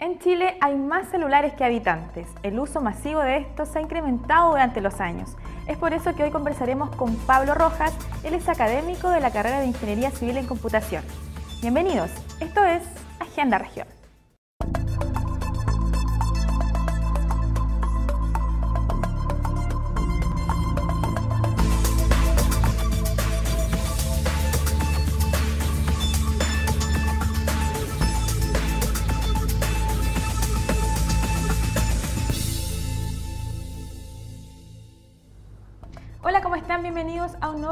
En Chile hay más celulares que habitantes. El uso masivo de estos se ha incrementado durante los años. Es por eso que hoy conversaremos con Pablo Rojas, él es académico de la carrera de Ingeniería Civil en Computación. Bienvenidos, esto es Agenda Región.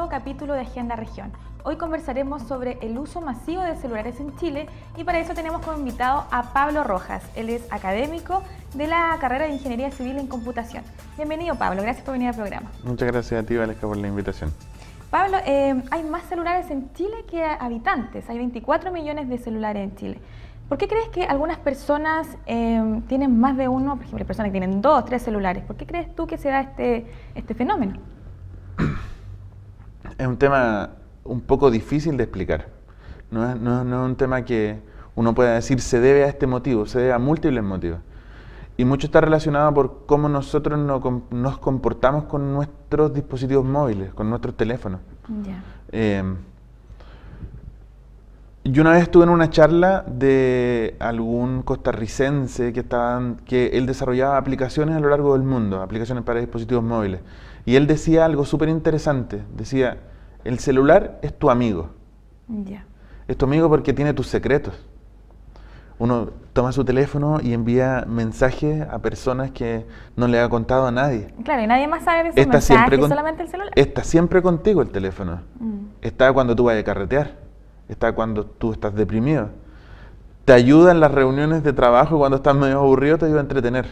capítulo de Agenda Región. Hoy conversaremos sobre el uso masivo de celulares en Chile y para eso tenemos como invitado a Pablo Rojas. Él es académico de la carrera de Ingeniería Civil en Computación. Bienvenido Pablo, gracias por venir al programa. Muchas gracias a ti, Valesca, por la invitación. Pablo, eh, hay más celulares en Chile que habitantes, hay 24 millones de celulares en Chile. ¿Por qué crees que algunas personas eh, tienen más de uno, por ejemplo, personas que tienen dos, tres celulares? ¿Por qué crees tú que se da este, este fenómeno? es un tema un poco difícil de explicar. No es, no, es, un tema que uno pueda decir se debe a este motivo, se debe a múltiples motivos. Y mucho está relacionado por cómo nosotros nos comportamos con nuestros dispositivos móviles, con nuestros teléfonos. Ya. Em, yo una vez estuve en una charla de algún costarricense que, que él desarrollaba aplicaciones a lo largo del mundo, aplicaciones para dispositivos móviles. Y él decía algo súper interesante. Decía, el celular es tu amigo. Es tu amigo porque tiene tus secretos. Uno toma su teléfono y envía mensajes a personas que no le ha contado a nadie. Claro, y nadie más sabe de ese está siempre el celular. Está siempre contigo el teléfono. Mm. Está cuando tú vayas a carretear está cuando tú estás deprimido. Te ayuda en las reuniones de trabajo cuando estás medio aburrido, te ayuda a entretener.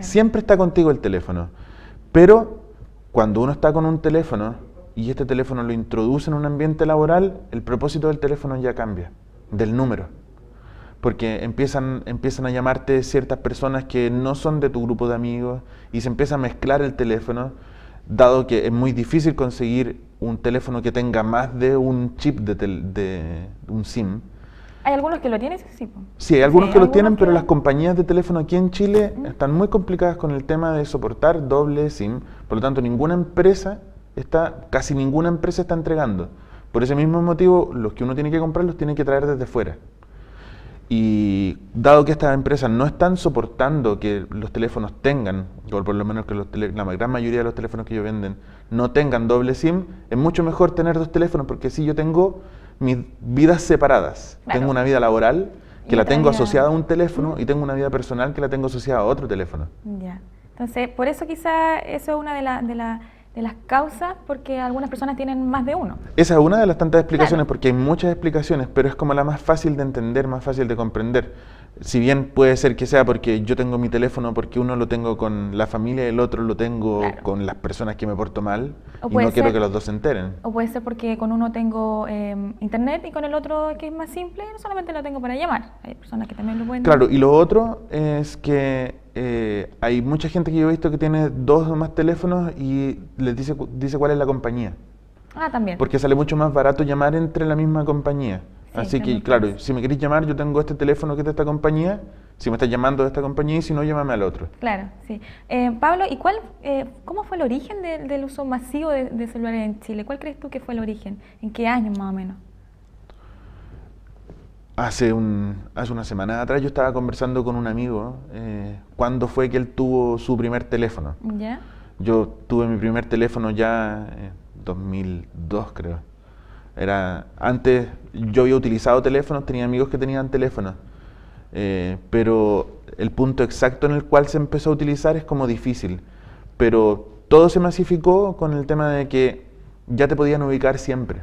Siempre está contigo el teléfono. Pero cuando uno está con un teléfono y este teléfono lo introduce en un ambiente laboral, el propósito del teléfono ya cambia, del número. Porque empiezan, empiezan a llamarte ciertas personas que no son de tu grupo de amigos y se empieza a mezclar el teléfono, dado que es muy difícil conseguir un teléfono que tenga más de un chip de, un SIM. ¿Hay algunos que lo tienen? Sí, sí hay algunos que lo tienen, pero las compañías de teléfono aquí en Chile están muy complicadas con el tema de soportar doble SIM. Por lo tanto, ninguna empresa está, casi ninguna empresa está entregando. Por ese mismo motivo, los que uno tiene que comprar los tiene que traer desde fuera. Y dado que estas empresas no están soportando que los teléfonos tengan, o por lo menos que los la gran mayoría de los teléfonos que ellos venden no tengan doble SIM, es mucho mejor tener dos teléfonos porque si yo tengo mis vidas separadas, tengo una vida laboral que la tengo asociada a un teléfono y tengo una vida personal que la tengo asociada a otro teléfono. Ya. Entonces, por eso quizás eso es una de, las... de, la, de las causas porque algunas personas tienen más de uno. Esa es una de las tantas explicaciones porque hay muchas explicaciones, pero es como la más fácil de entender, más fácil de comprender. Si bien puede ser que sea porque yo tengo mi teléfono, porque uno lo tengo con la familia y el otro lo tengo con las personas que me porto mal y no quiero que los dos se enteren. O puede ser porque con uno tengo em, internet y con el otro que es más simple, no solamente lo tengo para llamar, hay personas que también lo pueden... Claro, y lo otro es que eh, hay mucha gente que yo he visto que tiene dos o más teléfonos y les dice, dice cuál es la compañía. Ah, también. Porque sale mucho más barato llamar entre la misma compañía. Así que, claro, si me queréis llamar, yo tengo este teléfono que es de esta compañía. Si me estás llamando de esta compañía y si no, llámame al otro. Claro, sí. Eh, Pablo, ¿y cuál, eh, cómo fue el origen del uso masivo de, de, celulares en Chile? ¿Cuál crees tú que fue el origen? ¿En qué año más o menos? Hace, una semana atrás yo estaba conversando con un amigo cuando eh, cuándo fue que él tuvo su primer teléfono. Yo tuve mi primer teléfono ya en eh, 2002, creo. Era, antes yo había utilizado teléfonos, tenía amigos que tenían teléfonos, eh, pero el punto exacto en el cual se empezó a utilizar es como difícil. Pero todo se masificó con el tema de que ya te podían ubicar siempre.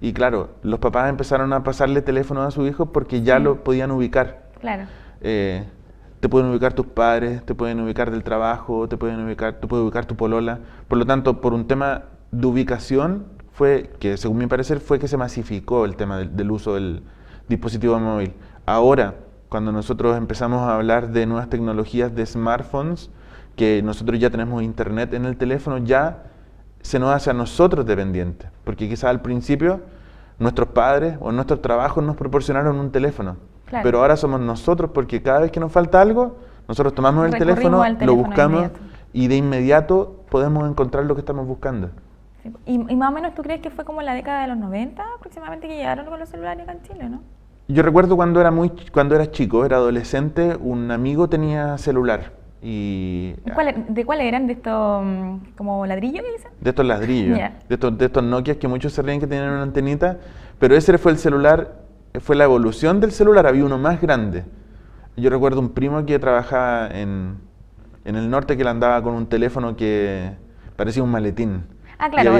Y claro, los papás empezaron a pasarle teléfono a su hijo porque ya lo podían ubicar. Claro. Eh, te pueden ubicar tus padres, te pueden ubicar del trabajo, te pueden ubicar, te ubicar tu polola. Por lo tanto, por un tema de ubicación fue que, según mi parecer, fue que se masificó el tema del uso del dispositivo móvil. Ahora, cuando nosotros empezamos a hablar de nuevas tecnologías de smartphones, que nosotros ya tenemos internet en el teléfono, ya se nos hace a nosotros dependientes, porque quizás al principio nuestros padres o nuestros trabajos nos proporcionaron un teléfono, pero ahora somos nosotros porque cada vez que nos falta algo, nosotros tomamos el teléfono, lo buscamos y de inmediato podemos encontrar lo que estamos buscando. Y, más o menos tú crees que fue como la década de los 90 aproximadamente que llegaron con los celulares en Chile, ¿no? Yo recuerdo cuando era muy cuando era chico, era adolescente, un amigo tenía celular y, ¿Cuál, e-, ¿De cuáles eran? ¿De estos mm, como ladrillos De estos ladrillos, de, estos, de estos Nokias que muchos se ríen que tenían una antenita, pero ese fue el celular, fue la evolución del celular, había uno más grande. Yo recuerdo un primo que trabajaba en, en el norte que le andaba con un teléfono que parecía un maletín Ah, claro.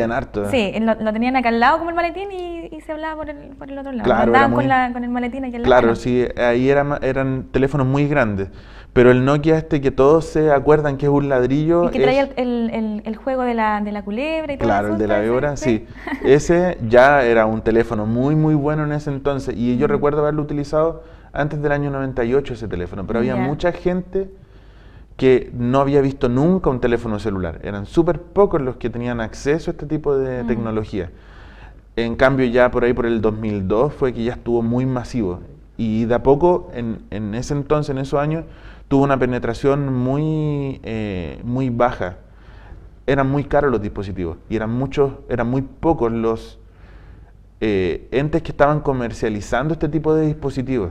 Sí, lo, tenían acá al lado como el maletín y, se hablaba por el, otro lado. Claro, con, el maletín Claro, sí, ahí era, eran teléfonos muy grandes. Pero el Nokia este que todos se acuerdan que es un ladrillo... Y que traía el, el, el, juego de la, de la culebra y todo Claro, el de la víbora, sí. Ese ya era un teléfono muy, muy bueno en ese entonces. Y yo mm. recuerdo haberlo utilizado antes del año 98 ese teléfono. Pero había mucha gente que no había visto nunca un teléfono celular. Eran súper pocos los que tenían acceso a este tipo de tecnología. En cambio, ya por ahí, por el 2002, fue que ya estuvo muy masivo. Y de a poco, en, en ese entonces, en esos años, tuvo una penetración muy, eh, muy baja. Eran muy caros los dispositivos y eran, muchos, eran muy pocos los eh, entes que estaban comercializando este tipo de dispositivos.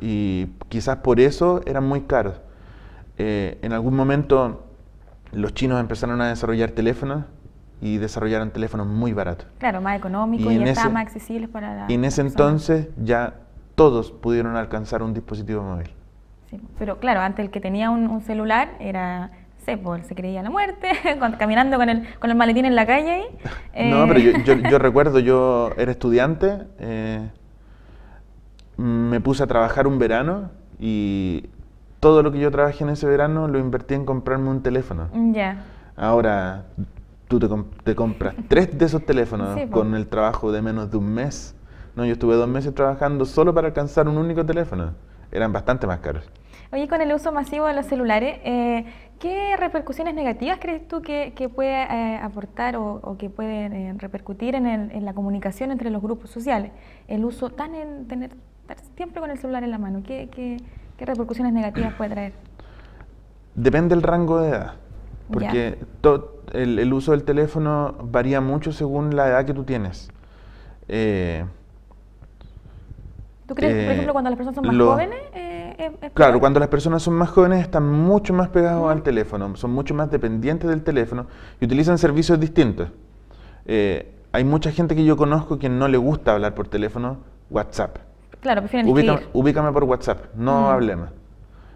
Y quizás por eso eran muy caros. Eh, en algún momento los chinos empezaron a desarrollar teléfonos y desarrollaron teléfonos muy baratos. Claro, más económicos y, y más accesibles para la Y en ese entonces ya todos pudieron alcanzar un dispositivo móvil. Sí, pero claro, antes el que tenía un, celular era se creía la muerte, caminando con el, con el maletín en la calle. Ahí, No, pero yo, eh. recuerdo, yo era estudiante, eh, me puse a trabajar un verano y todo lo que yo trabajé en ese verano lo invertí en comprarme un teléfono. Ya. Ahora, tú te, compras tres de esos teléfonos con el trabajo de menos de un mes. No, yo estuve dos meses trabajando solo para alcanzar un único teléfono. Eran bastante más caros. Oye, con el uso masivo de los celulares, eh, ¿qué repercusiones negativas crees tú que, que puede eh, aportar o, que puede eh, repercutir en, la comunicación entre los grupos sociales? El uso tan en tener siempre con el celular en la mano. ¿Qué, qué ¿Qué repercusiones negativas puede traer? Depende del rango de edad, porque el, uso del teléfono varía mucho según la edad que tú tienes. Eh, ¿Tú crees, por ejemplo, eh, cuando las personas son más jóvenes? Eh, claro, cuando las personas son más jóvenes están mucho más pegados al teléfono, son mucho más dependientes del teléfono y utilizan servicios distintos. Eh, hay mucha gente que yo conozco que no le gusta hablar por teléfono, WhatsApp. Claro, prefieren pues, ubícame, por WhatsApp, no mm. hablemos.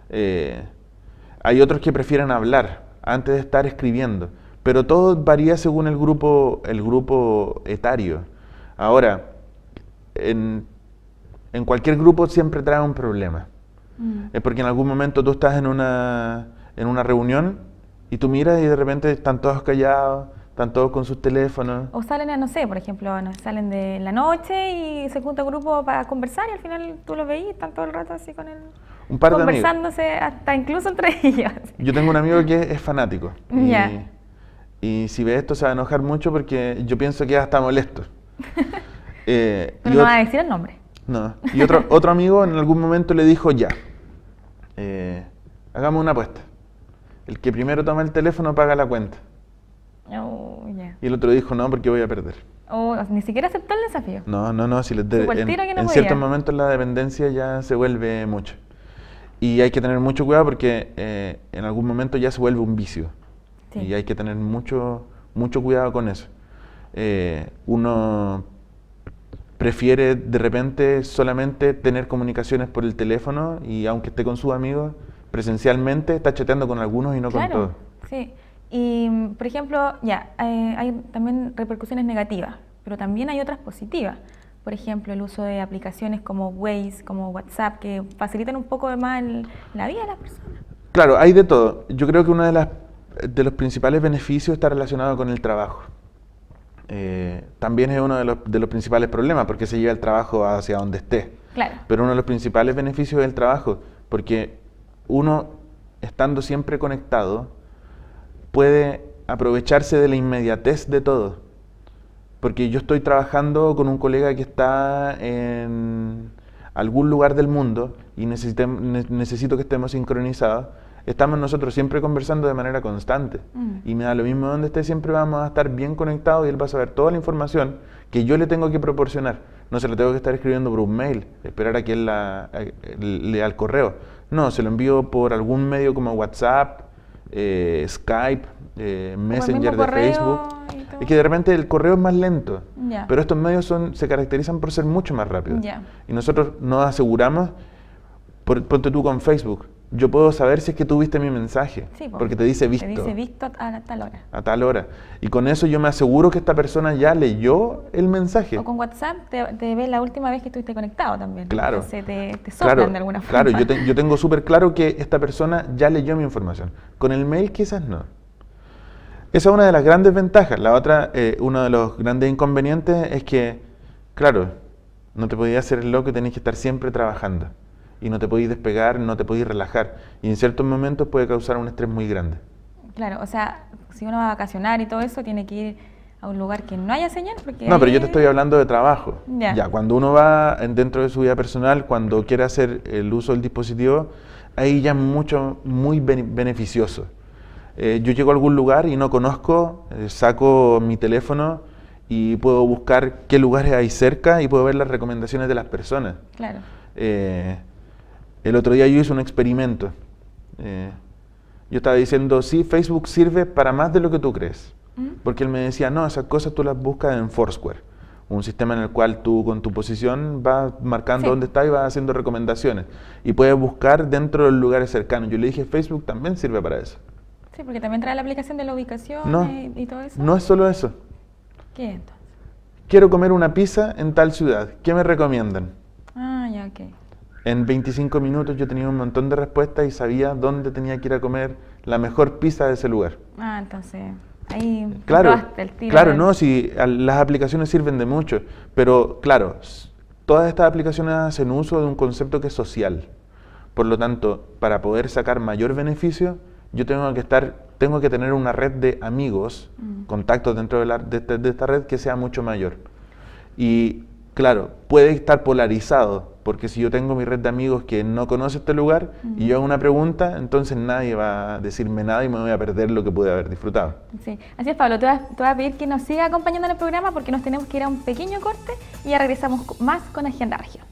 Eh, hay otros que prefieren hablar antes de estar escribiendo, pero todo varía según el grupo, el grupo etario. Ahora, en, cualquier grupo siempre trae un problema. Mm. Es porque en algún momento tú estás en una, en una reunión y tú miras y de repente están todos callados, están todos con sus teléfonos. O salen a, no sé, por ejemplo, salen de la noche y se junta un grupo para conversar y al final tú los veís, están todo el rato así con él. Un par de Conversándose hasta incluso entre ellos. Yo tengo un amigo que es, fanático. Y, y si ve esto se va a enojar mucho porque yo pienso que ya está molesto. Eh, Pero no va a decir el nombre. No. Y otro, otro amigo en algún momento le dijo ya. Eh, hagamos una apuesta. El que primero toma el teléfono paga la cuenta. Oh, y el otro dijo, no, porque voy a perder. Oh, ni siquiera aceptó el desafío. No, no, no. Si les en, ciertos momentos la dependencia ya se vuelve mucho. Y hay que tener mucho cuidado porque eh, en algún momento ya se vuelve un vicio. Y hay que tener mucho, mucho cuidado con eso. Eh, uno prefiere de repente solamente tener comunicaciones por el teléfono y aunque esté con sus amigos presencialmente, está chateando con algunos y no con todos. Sí. Y, por ejemplo, ya, eh, hay también repercusiones negativas, pero también hay otras positivas. Por ejemplo, el uso de aplicaciones como Waze, como WhatsApp, que facilitan un poco más la vida de las personas. Claro, hay de todo. Yo creo que uno de, las, de los principales beneficios está relacionado con el trabajo. Eh, también es uno de los, principales problemas, porque se lleva el trabajo hacia donde esté. Claro. Pero uno de los principales beneficios del trabajo, porque uno, estando siempre conectado, puede aprovecharse de la inmediatez de todo. Porque yo estoy trabajando con un colega que está en algún lugar del mundo y necesito que estemos sincronizados. Estamos nosotros siempre conversando de manera constante. Mm. Y me da lo mismo donde esté, siempre vamos a estar bien conectados y él va a saber toda la información que yo le tengo que proporcionar. No se lo tengo que estar escribiendo por un mail, esperar a que él lea el correo. No, se lo envío por algún medio como WhatsApp eh, Skype, eh, Messenger de Facebook. Es que de repente el correo es más lento, pero estos medios son, se caracterizan por ser mucho más rápidos. Y nosotros nos aseguramos, por, ponte tú con Facebook, yo puedo saber si es que tú viste mi mensaje, porque, te dice visto. Te dice visto a tal hora. A tal hora. Y con eso yo me aseguro que esta persona ya leyó el mensaje. O con WhatsApp te, ves la última vez que estuviste conectado también. Claro. Se te, soplan de alguna forma. Claro, yo, tengo súper claro que esta persona ya leyó mi información. Con el mail quizás no. Esa es una de las grandes ventajas. La otra, eh, uno de los grandes inconvenientes es que, claro, no te podías hacer el loco y tenés que estar siempre trabajando y no te podéis despegar, no te podís relajar. Y en ciertos momentos puede causar un estrés muy grande. Claro, o sea, si uno va a vacacionar y todo eso, tiene que ir a un lugar que no haya señal. no, pero yo te estoy hablando de trabajo. Ya. ya. cuando uno va dentro de su vida personal, cuando quiere hacer el uso del dispositivo, ahí ya es mucho, muy beneficioso. Eh, yo llego a algún lugar y no conozco, eh, saco mi teléfono y puedo buscar qué lugares hay cerca y puedo ver las recomendaciones de las personas. Claro. Eh, el otro día yo hice un experimento. Eh, yo estaba diciendo, sí, Facebook sirve para más de lo que tú crees. ¿Mm? Porque él me decía, no, esas cosas tú las buscas en Foursquare. Un sistema en el cual tú con tu posición vas marcando dónde estás y vas haciendo recomendaciones. Y puedes buscar dentro de lugares cercanos. Yo le dije, Facebook también sirve para eso. Sí, porque también trae la aplicación de la ubicación no, y, todo eso. No es solo eso. ¿Qué entonces? Quiero comer una pizza en tal ciudad. ¿Qué me recomiendan? Ah, ya, ok. En 25 minutos yo tenía un montón de respuestas y sabía dónde tenía que ir a comer la mejor pizza de ese lugar. Ah, entonces ahí claro, el tiro Claro, no, si las aplicaciones sirven de mucho, pero claro, todas estas aplicaciones hacen uso de un concepto que es social. Por lo tanto, para poder sacar mayor beneficio, yo tengo que estar, tengo que tener una red de amigos, mm. contactos dentro de, este, de, esta red que sea mucho mayor. Y claro, puede estar polarizado, porque si yo tengo mi red de amigos que no conoce este lugar y yo hago una pregunta, entonces nadie va a decirme nada y me voy a perder lo que pude haber disfrutado. Sí, así es Pablo, te voy, a, pedir que nos siga acompañando en el programa porque nos tenemos que ir a un pequeño corte y ya regresamos más con Agenda Región.